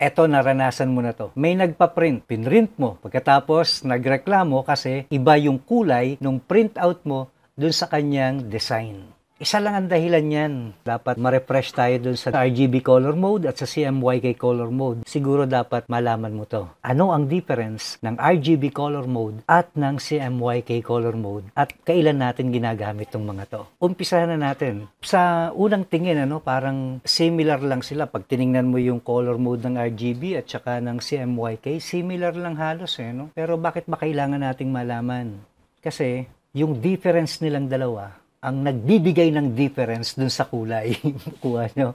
eto naranasan mo na to. May nagpa-print, pinrint mo. Pagkatapos nagreklamo kasi iba yung kulay nung print out mo dun sa kanyang design. Isa lang ang dahilan niyan. Dapat ma-refresh tayo dun sa RGB color mode at sa CMYK color mode. Siguro dapat malaman mo to. Ano ang difference ng RGB color mode at ng CMYK color mode at kailan natin ginagamit tong mga to? Umpisahan na natin. Sa unang tingin, ano, parang similar lang sila. Pag tiningnan mo yung color mode ng RGB at saka ng CMYK, similar lang halos. Eh, no? Pero bakit ba kailangan nating malaman? Kasi yung difference nilang dalawa ang nagbibigay ng difference dun sa kulay. Kuha nyo.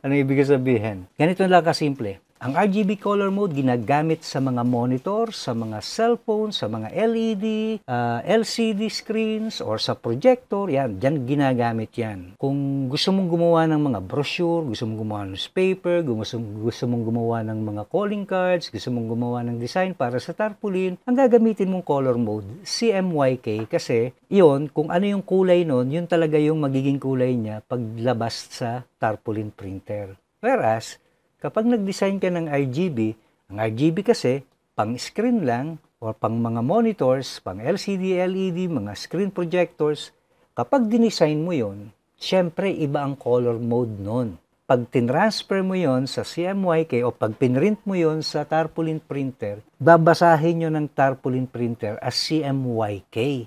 ano ibig sabihin? Ganito lang kasimple. Ang RGB color mode ginagamit sa mga monitor, sa mga cellphone, sa mga LED, uh, ah, LCD screens, or sa projector. Yan, dyan ginagamit yan. Kung gusto mong gumawa ng mga brochure, gusto mong gumawa ng newspaper, gusto, gusto mong gumawa ng mga calling cards, gusto mong gumawa ng design para sa tarpaulin, ang gagamitin mong color mode, CMYK, kasi iyon, kung ano yung kulay nun, yun talaga yung magiging kulay niya paglabas sa tarpaulin printer. Whereas, Kapag nag-design ka ng RGB, ang RGB kasi pang-screen lang or pang mga monitors, pang LCD, LED, mga screen projectors. Kapag dinesign mo yon, syempre iba ang color mode nun. Pag tinransfer mo yon sa CMYK o pag pinrint mo yon sa tarpaulin printer, babasahin nyo ng tarpaulin printer as CMYK.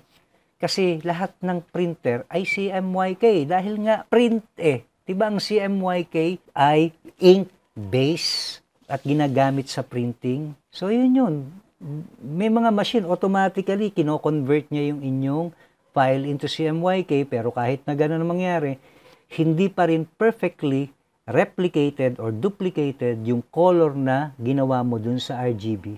Kasi lahat ng printer ay CMYK dahil nga print eh. Diba ang CMYK ay ink base at ginagamit sa printing. So, yun yun. May mga machine, automatically, kino-convert niya yung inyong file into CMYK, pero kahit na gano'n mangyari, hindi pa rin perfectly replicated or duplicated yung color na ginawa mo dun sa RGB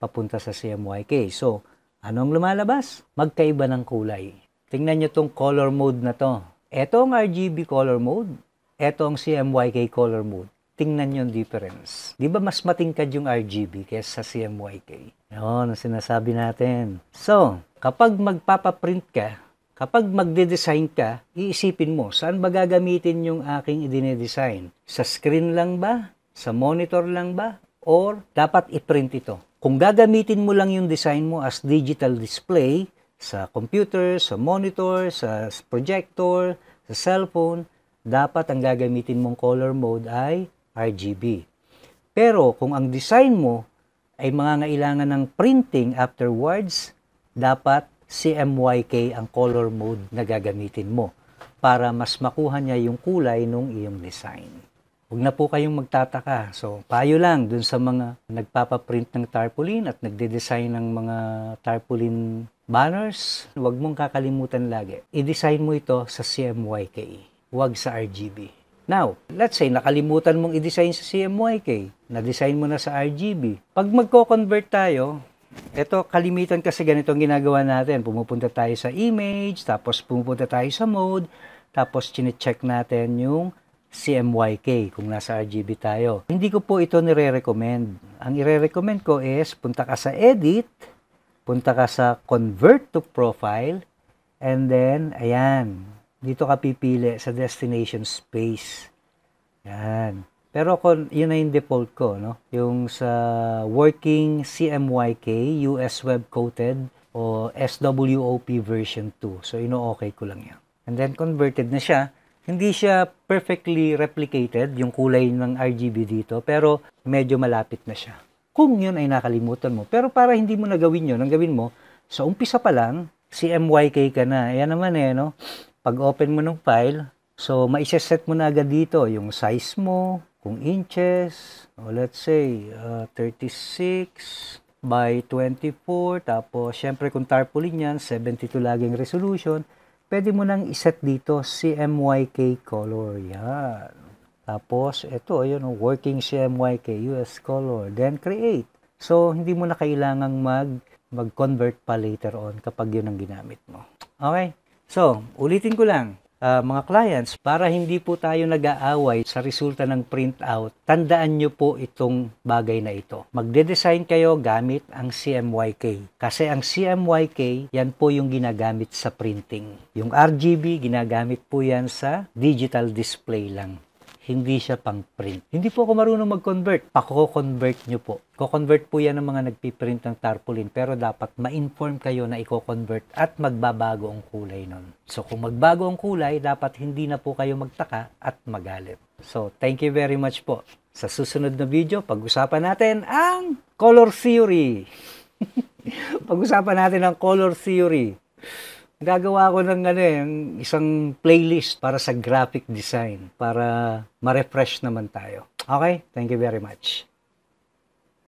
papunta sa CMYK. So, anong lumalabas? Magkaiba ng kulay. Tingnan nyo tong color mode na to. Ito ang RGB color mode. Ito ang CMYK color mode tingnan yung difference. Di ba mas matingkad yung RGB kaysa sa CMYK? Yun ang sinasabi natin. So, kapag magpapaprint ka, kapag magde-design ka, iisipin mo, saan ba gagamitin yung aking idine-design? Sa screen lang ba? Sa monitor lang ba? Or dapat i-print ito? Kung gagamitin mo lang yung design mo as digital display, sa computer, sa monitor, sa projector, sa cellphone, dapat ang gagamitin mong color mode ay RGB. Pero kung ang design mo ay mga ngailangan ng printing afterwards, dapat CMYK ang color mode na gagamitin mo para mas makuha niya yung kulay ng iyong design. Huwag na po kayong magtataka. So, payo lang dun sa mga nagpapaprint ng tarpaulin at nagde-design ng mga tarpaulin banners. Huwag mong kakalimutan lagi. I-design mo ito sa CMYK, huwag sa RGB. Now, let's say nakalimutan mong i-design sa CMYK, na-design mo na sa RGB. Pag magko-convert tayo, ito, kalimitan kasi ganito ang ginagawa natin. Pumupunta tayo sa image, tapos pumupunta tayo sa mode, tapos chine-check natin yung CMYK kung nasa RGB tayo. Hindi ko po ito nire-recommend. Ang ire-recommend ko is punta ka sa edit, punta ka sa convert to profile, and then, ayan, dito ka pipili sa destination space. Yan. Pero kung yun na yung default ko, no? Yung sa working CMYK, US Web Coated, o SWOP version 2. So, ino-okay ko lang yan. And then, converted na siya. Hindi siya perfectly replicated, yung kulay ng RGB dito, pero medyo malapit na siya. Kung yun ay nakalimutan mo. Pero para hindi mo nagawin yun, ang gawin mo, sa umpisa pa lang, CMYK ka na. Ayan naman eh, no? Pag open mo ng file, so maiseset mo na agad dito yung size mo, kung inches, o let's say uh, 36 by 24, tapos syempre kung tarpaulin yan, 72 laging resolution, pwede mo nang iset dito CMYK color, yan. Tapos ito, ayun, oh, working CMYK US color, then create. So, hindi mo na kailangang mag mag-convert pa later on kapag yun ang ginamit mo. Okay? So, ulitin ko lang, uh, mga clients, para hindi po tayo nag-aaway sa resulta ng printout, tandaan nyo po itong bagay na ito. Magde-design kayo gamit ang CMYK. Kasi ang CMYK, yan po yung ginagamit sa printing. Yung RGB, ginagamit po yan sa digital display lang hindi siya pang print. Hindi po ako marunong mag-convert. Pako-convert nyo po. Ko-convert po yan ng mga nagpiprint ng tarpaulin pero dapat ma-inform kayo na i-convert at magbabago ang kulay nun. So kung magbago ang kulay, dapat hindi na po kayo magtaka at magalit. So thank you very much po. Sa susunod na video, pag-usapan natin ang color theory. pag-usapan natin ang color theory. Gagawa ko ng ano, eh, yung isang playlist para sa graphic design para ma-refresh naman tayo. Okay? Thank you very much.